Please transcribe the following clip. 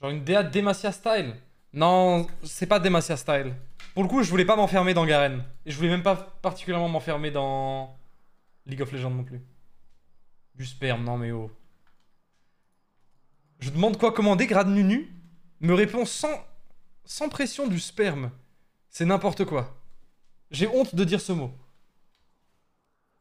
Genre une DA Demacia style Non, c'est pas Demacia style. Pour le coup, je voulais pas m'enfermer dans Garen. Et je voulais même pas particulièrement m'enfermer dans League of Legends non plus. Du sperme, non mais oh. Je demande quoi commander, grade Nunu me répond sans, sans pression du sperme. C'est n'importe quoi. J'ai honte de dire ce mot.